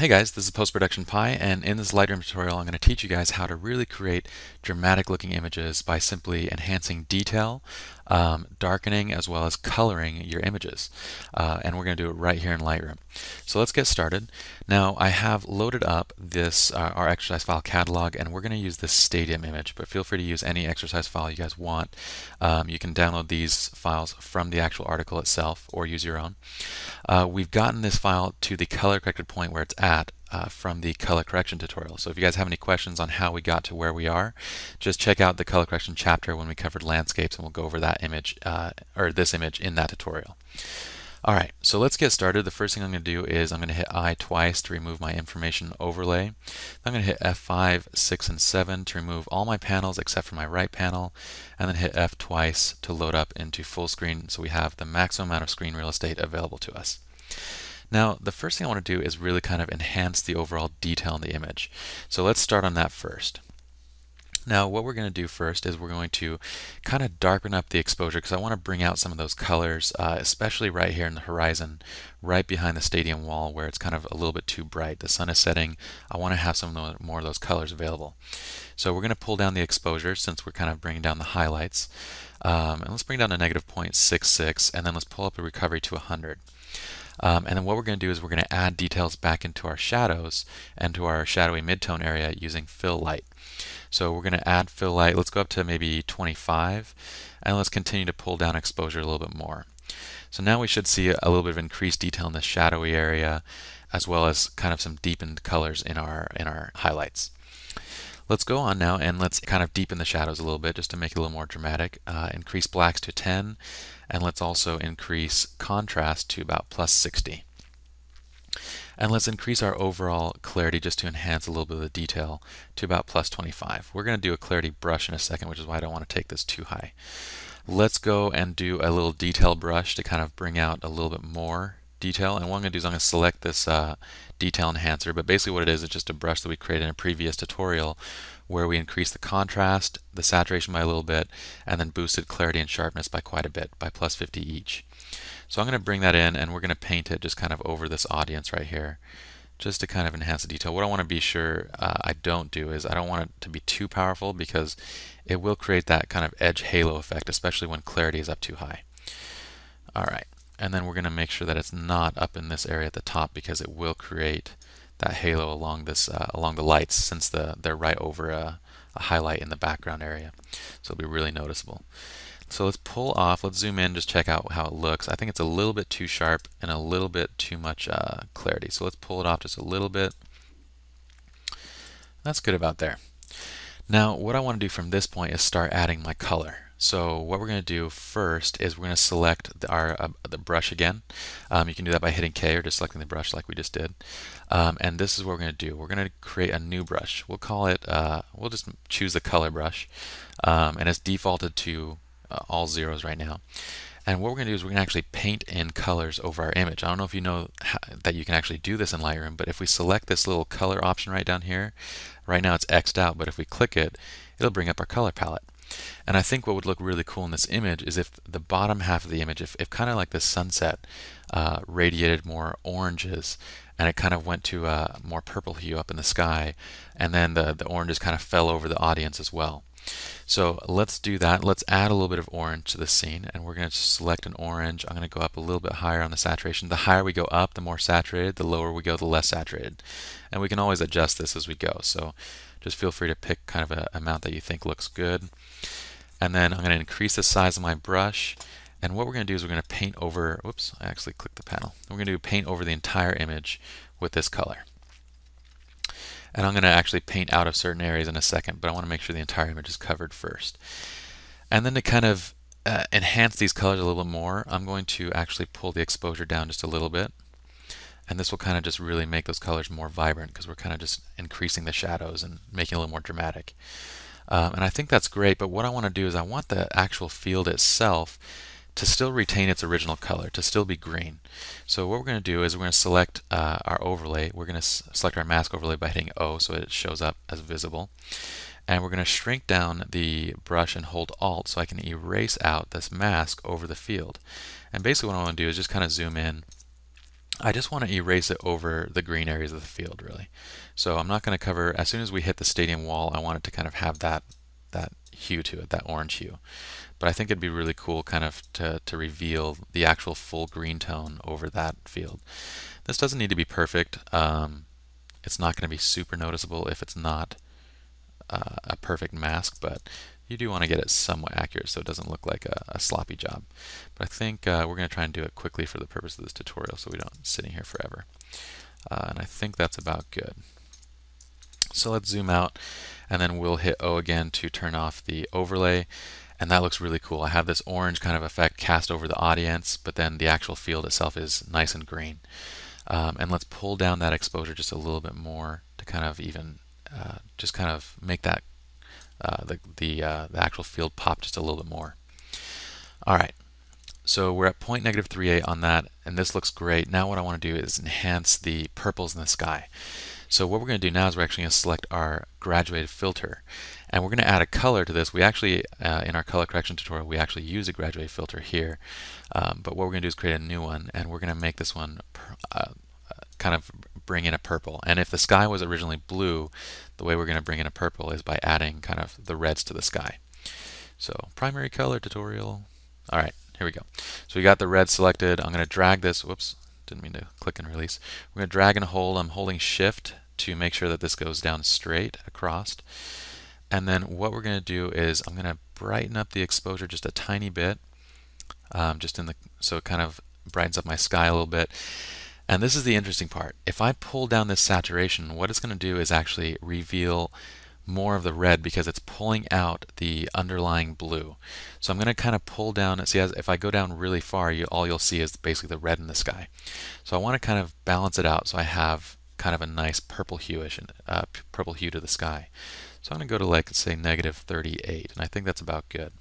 Hey guys, this is Post Production Pi, and in this Lightroom tutorial I'm going to teach you guys how to really create dramatic looking images by simply enhancing detail, um, darkening, as well as coloring your images. Uh, and we're going to do it right here in Lightroom. So let's get started. Now I have loaded up this uh, our exercise file catalog, and we're going to use this stadium image, but feel free to use any exercise file you guys want. Um, you can download these files from the actual article itself, or use your own. Uh, we've gotten this file to the color corrected point where it's at at uh, from the color correction tutorial. So if you guys have any questions on how we got to where we are, just check out the color correction chapter when we covered landscapes and we'll go over that image, uh, or this image in that tutorial. Alright, so let's get started. The first thing I'm going to do is I'm going to hit I twice to remove my information overlay. Then I'm going to hit F5, 6, and 7 to remove all my panels except for my right panel, and then hit F twice to load up into full screen so we have the maximum amount of screen real estate available to us. Now, the first thing I want to do is really kind of enhance the overall detail in the image. So let's start on that first. Now what we're going to do first is we're going to kind of darken up the exposure because I want to bring out some of those colors, uh, especially right here in the horizon, right behind the stadium wall where it's kind of a little bit too bright. The sun is setting. I want to have some of the, more of those colors available. So we're going to pull down the exposure since we're kind of bringing down the highlights. Um, and let's bring down to negative 0.66 and then let's pull up the recovery to 100. Um, and then what we're going to do is we're going to add details back into our shadows and to our shadowy midtone area using fill light. So we're going to add fill light. Let's go up to maybe 25 and let's continue to pull down exposure a little bit more. So now we should see a little bit of increased detail in the shadowy area as well as kind of some deepened colors in our in our highlights. Let's go on now and let's kind of deepen the shadows a little bit just to make it a little more dramatic. Uh, increase blacks to 10 and let's also increase contrast to about plus 60. And let's increase our overall clarity just to enhance a little bit of the detail to about plus 25. We're going to do a clarity brush in a second, which is why I don't want to take this too high. Let's go and do a little detail brush to kind of bring out a little bit more detail and what I'm going to do is I'm going to select this uh, detail enhancer but basically what it is is just a brush that we created in a previous tutorial where we increased the contrast, the saturation by a little bit and then boosted clarity and sharpness by quite a bit by plus 50 each. So I'm going to bring that in and we're going to paint it just kind of over this audience right here just to kind of enhance the detail. What I want to be sure uh, I don't do is I don't want it to be too powerful because it will create that kind of edge halo effect especially when clarity is up too high. Alright, and then we're going to make sure that it's not up in this area at the top because it will create that halo along this uh, along the lights since the they're right over a, a highlight in the background area so it'll be really noticeable so let's pull off let's zoom in just check out how it looks I think it's a little bit too sharp and a little bit too much uh, clarity so let's pull it off just a little bit that's good about there now what I want to do from this point is start adding my color so what we're going to do first is we're going to select the, our uh, the brush again. Um, you can do that by hitting K or just selecting the brush like we just did. Um, and this is what we're going to do. We're going to create a new brush. We'll call it, uh, we'll just choose the color brush. Um, and it's defaulted to uh, all zeros right now. And what we're going to do is we're going to actually paint in colors over our image. I don't know if you know how, that you can actually do this in Lightroom, but if we select this little color option right down here, right now it's X'd out, but if we click it, it'll bring up our color palette. And I think what would look really cool in this image is if the bottom half of the image, if, if kind of like the sunset uh, radiated more oranges and it kind of went to a uh, more purple hue up in the sky and then the, the oranges kind of fell over the audience as well. So let's do that. Let's add a little bit of orange to the scene and we're going to select an orange. I'm going to go up a little bit higher on the saturation. The higher we go up, the more saturated, the lower we go, the less saturated. And we can always adjust this as we go. So just feel free to pick kind of an amount that you think looks good. And then I'm going to increase the size of my brush and what we're going to do is we're going to paint over, whoops, I actually clicked the panel. We're going to paint over the entire image with this color. And I'm going to actually paint out of certain areas in a second, but I want to make sure the entire image is covered first. And then to kind of uh, enhance these colors a little bit more, I'm going to actually pull the exposure down just a little bit. And this will kind of just really make those colors more vibrant because we're kind of just increasing the shadows and making it a little more dramatic. Um, and I think that's great, but what I want to do is I want the actual field itself to still retain its original color, to still be green. So what we're going to do is we're going to select uh, our overlay. We're going to select our mask overlay by hitting O so it shows up as visible. And we're going to shrink down the brush and hold Alt so I can erase out this mask over the field. And basically what I want to do is just kind of zoom in I just want to erase it over the green areas of the field really. So I'm not going to cover, as soon as we hit the stadium wall, I want it to kind of have that, that hue to it, that orange hue. But I think it'd be really cool kind of to, to reveal the actual full green tone over that field. This doesn't need to be perfect. Um, it's not going to be super noticeable if it's not uh, a perfect mask, but you do want to get it somewhat accurate so it doesn't look like a, a sloppy job. But I think uh, we're going to try and do it quickly for the purpose of this tutorial so we don't sitting here forever. Uh, and I think that's about good. So let's zoom out and then we'll hit O again to turn off the overlay. And that looks really cool. I have this orange kind of effect cast over the audience, but then the actual field itself is nice and green. Um, and let's pull down that exposure just a little bit more to kind of even, uh, just kind of make that, uh, the, the, uh, the actual field pop just a little bit more. All right, so we're at point negative 38 on that, and this looks great. Now what I want to do is enhance the purples in the sky. So what we're going to do now is we're actually going to select our graduated filter. And we're going to add a color to this. We actually, uh, in our color correction tutorial, we actually use a graduated filter here. Um, but what we're going to do is create a new one, and we're going to make this one uh, uh, kind of bring in a purple. And if the sky was originally blue, the way we're going to bring in a purple is by adding kind of the reds to the sky. So primary color tutorial. All right, here we go. So we got the red selected. I'm going to drag this, whoops, didn't mean to click and release. We're going to drag and hold. I'm holding shift to make sure that this goes down straight across. And then what we're going to do is I'm going to brighten up the exposure just a tiny bit, um, just in the so it kind of brightens up my sky a little bit. And this is the interesting part. If I pull down this saturation, what it's going to do is actually reveal more of the red because it's pulling out the underlying blue. So I'm going to kind of pull down, see as if I go down really far, you, all you'll see is basically the red in the sky. So I want to kind of balance it out so I have kind of a nice purple hueish, uh, purple hue to the sky. So I'm going to go to like, let's say negative 38, and I think that's about good.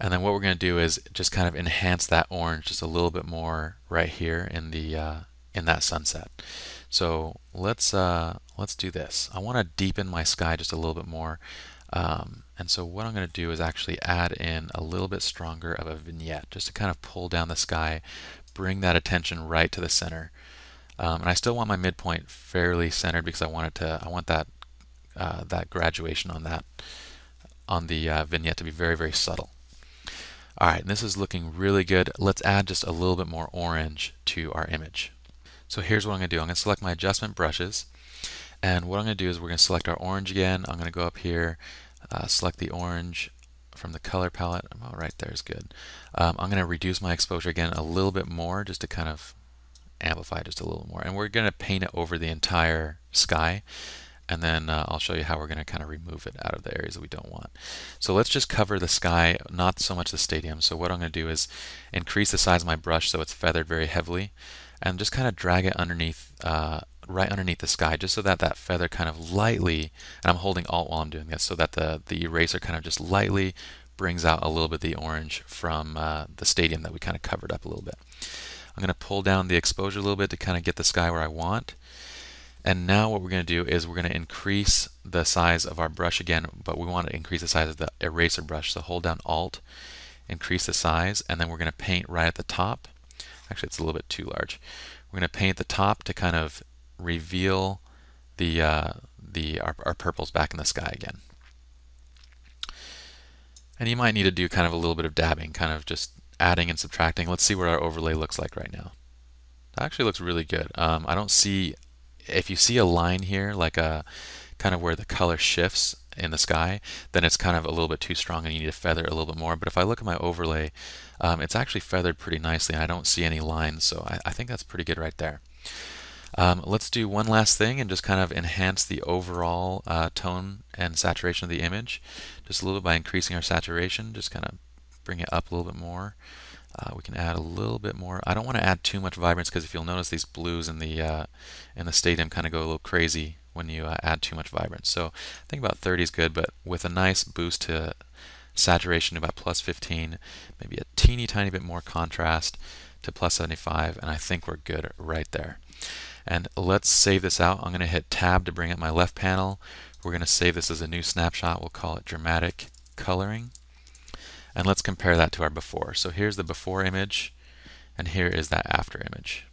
And then what we're going to do is just kind of enhance that orange just a little bit more right here in the uh, in that sunset. So let's uh, let's do this. I want to deepen my sky just a little bit more. Um, and so what I'm going to do is actually add in a little bit stronger of a vignette just to kind of pull down the sky, bring that attention right to the center. Um, and I still want my midpoint fairly centered because I want it to I want that uh, that graduation on that on the uh, vignette to be very very subtle. All right, this is looking really good. Let's add just a little bit more orange to our image. So here's what I'm going to do. I'm going to select my adjustment brushes. And what I'm going to do is we're going to select our orange again. I'm going to go up here, uh, select the orange from the color palette. I'm oh, all right there is good. Um, I'm going to reduce my exposure again a little bit more just to kind of amplify just a little more. And we're going to paint it over the entire sky. And then uh, I'll show you how we're going to kind of remove it out of the areas that we don't want. So let's just cover the sky, not so much the stadium. So what I'm going to do is increase the size of my brush so it's feathered very heavily and just kind of drag it underneath, uh, right underneath the sky, just so that that feather kind of lightly, and I'm holding Alt while I'm doing this, so that the, the eraser kind of just lightly brings out a little bit of the orange from uh, the stadium that we kind of covered up a little bit. I'm going to pull down the exposure a little bit to kind of get the sky where I want. And now what we're going to do is we're going to increase the size of our brush again, but we want to increase the size of the eraser brush. So hold down Alt, increase the size, and then we're going to paint right at the top. Actually, it's a little bit too large. We're going to paint the top to kind of reveal the uh, the our, our purples back in the sky again. And you might need to do kind of a little bit of dabbing, kind of just adding and subtracting. Let's see what our overlay looks like right now. That actually looks really good. Um, I don't see, if you see a line here, like a kind of where the color shifts, in the sky, then it's kind of a little bit too strong and you need to feather it a little bit more. But if I look at my overlay, um, it's actually feathered pretty nicely and I don't see any lines, so I, I think that's pretty good right there. Um, let's do one last thing and just kind of enhance the overall uh, tone and saturation of the image just a little bit by increasing our saturation, just kind of bring it up a little bit more. Uh, we can add a little bit more. I don't want to add too much vibrance because if you'll notice these blues in the uh, in the stadium kind of go a little crazy when you uh, add too much vibrance. So I think about 30 is good, but with a nice boost to saturation about plus 15, maybe a teeny tiny bit more contrast to plus 75, and I think we're good right there. And let's save this out. I'm going to hit tab to bring up my left panel. We're going to save this as a new snapshot. We'll call it dramatic coloring. And let's compare that to our before. So here's the before image, and here is that after image.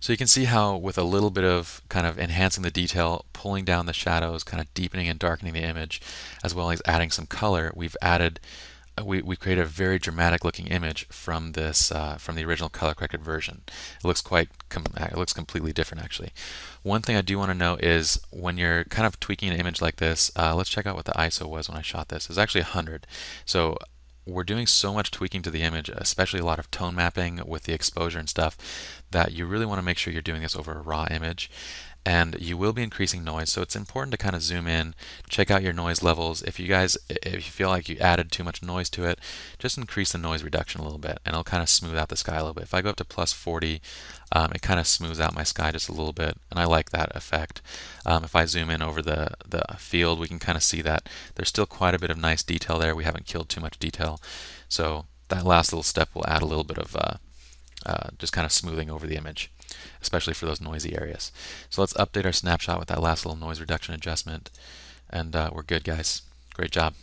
So you can see how with a little bit of kind of enhancing the detail, pulling down the shadows, kind of deepening and darkening the image, as well as adding some color, we've added we, we create a very dramatic looking image from this uh, from the original color corrected version. It looks quite uh, it looks completely different actually. One thing I do want to know is when you're kind of tweaking an image like this, uh, let's check out what the ISO was when I shot this. It's actually 100. So we're doing so much tweaking to the image, especially a lot of tone mapping with the exposure and stuff, that you really want to make sure you're doing this over a raw image and you will be increasing noise. So it's important to kind of zoom in, check out your noise levels. If you guys, if you feel like you added too much noise to it, just increase the noise reduction a little bit and it'll kind of smooth out the sky a little bit. If I go up to plus 40, um, it kind of smooths out my sky just a little bit and I like that effect. Um, if I zoom in over the, the field, we can kind of see that there's still quite a bit of nice detail there. We haven't killed too much detail. So that last little step will add a little bit of uh, uh, just kind of smoothing over the image especially for those noisy areas. So let's update our snapshot with that last little noise reduction adjustment, and uh, we're good, guys. Great job.